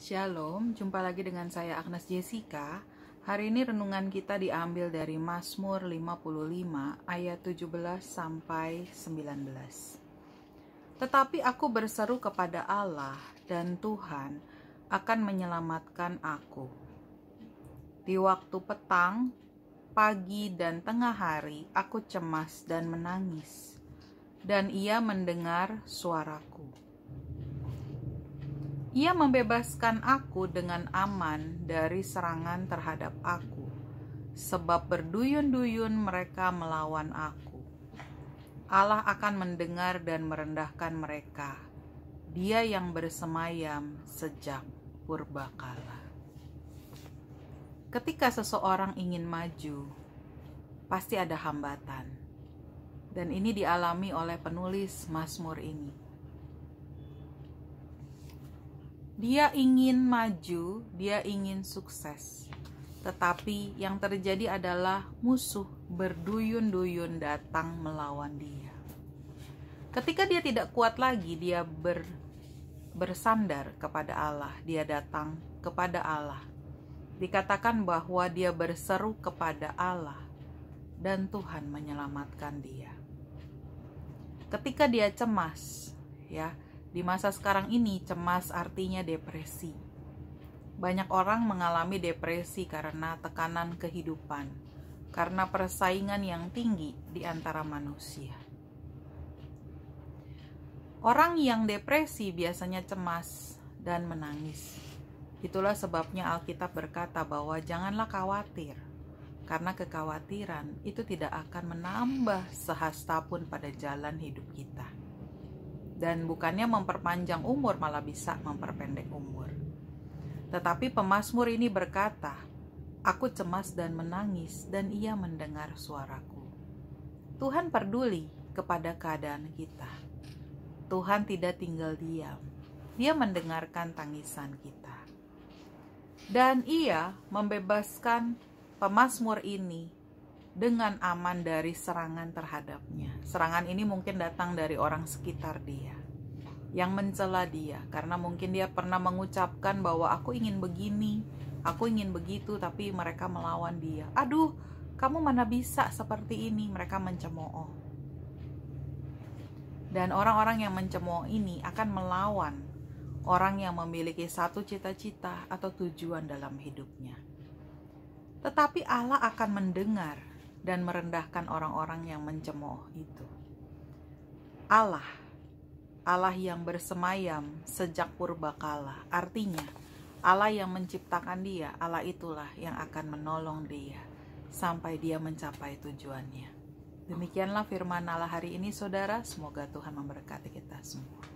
Shalom, jumpa lagi dengan saya Agnes Jessica. Hari ini renungan kita diambil dari Mazmur 55 ayat 17 sampai 19. Tetapi aku berseru kepada Allah dan Tuhan akan menyelamatkan aku. Di waktu petang, pagi dan tengah hari aku cemas dan menangis dan ia mendengar suaraku ia membebaskan aku dengan aman dari serangan terhadap aku, sebab berduyun-duyun mereka melawan aku. Allah akan mendengar dan merendahkan mereka, Dia yang bersemayam sejak purbakala. Ketika seseorang ingin maju, pasti ada hambatan, dan ini dialami oleh penulis Mazmur ini dia ingin maju, dia ingin sukses. Tetapi yang terjadi adalah musuh berduyun-duyun datang melawan dia. Ketika dia tidak kuat lagi, dia ber, bersandar kepada Allah. Dia datang kepada Allah. Dikatakan bahwa dia berseru kepada Allah dan Tuhan menyelamatkan dia. Ketika dia cemas, ya, di masa sekarang ini, cemas artinya depresi. Banyak orang mengalami depresi karena tekanan kehidupan, karena persaingan yang tinggi di antara manusia. Orang yang depresi biasanya cemas dan menangis. Itulah sebabnya Alkitab berkata bahwa janganlah khawatir, karena kekhawatiran itu tidak akan menambah sehasta pun pada jalan hidup kita dan bukannya memperpanjang umur malah bisa memperpendek umur. Tetapi pemazmur ini berkata, "Aku cemas dan menangis dan ia mendengar suaraku." Tuhan peduli kepada keadaan kita. Tuhan tidak tinggal diam. Dia mendengarkan tangisan kita. Dan ia membebaskan pemazmur ini dengan aman dari serangan terhadapnya. Serangan ini mungkin datang dari orang sekitar dia yang mencela dia karena mungkin dia pernah mengucapkan bahwa aku ingin begini, aku ingin begitu tapi mereka melawan dia. Aduh, kamu mana bisa seperti ini? Mereka mencemooh. Dan orang-orang yang mencemooh ini akan melawan orang yang memiliki satu cita-cita atau tujuan dalam hidupnya. Tetapi Allah akan mendengar dan merendahkan orang-orang yang mencemooh itu. Allah, Allah yang bersemayam sejak purba kala, artinya Allah yang menciptakan dia, Allah itulah yang akan menolong dia sampai dia mencapai tujuannya. Demikianlah firman Allah hari ini saudara, semoga Tuhan memberkati kita semua.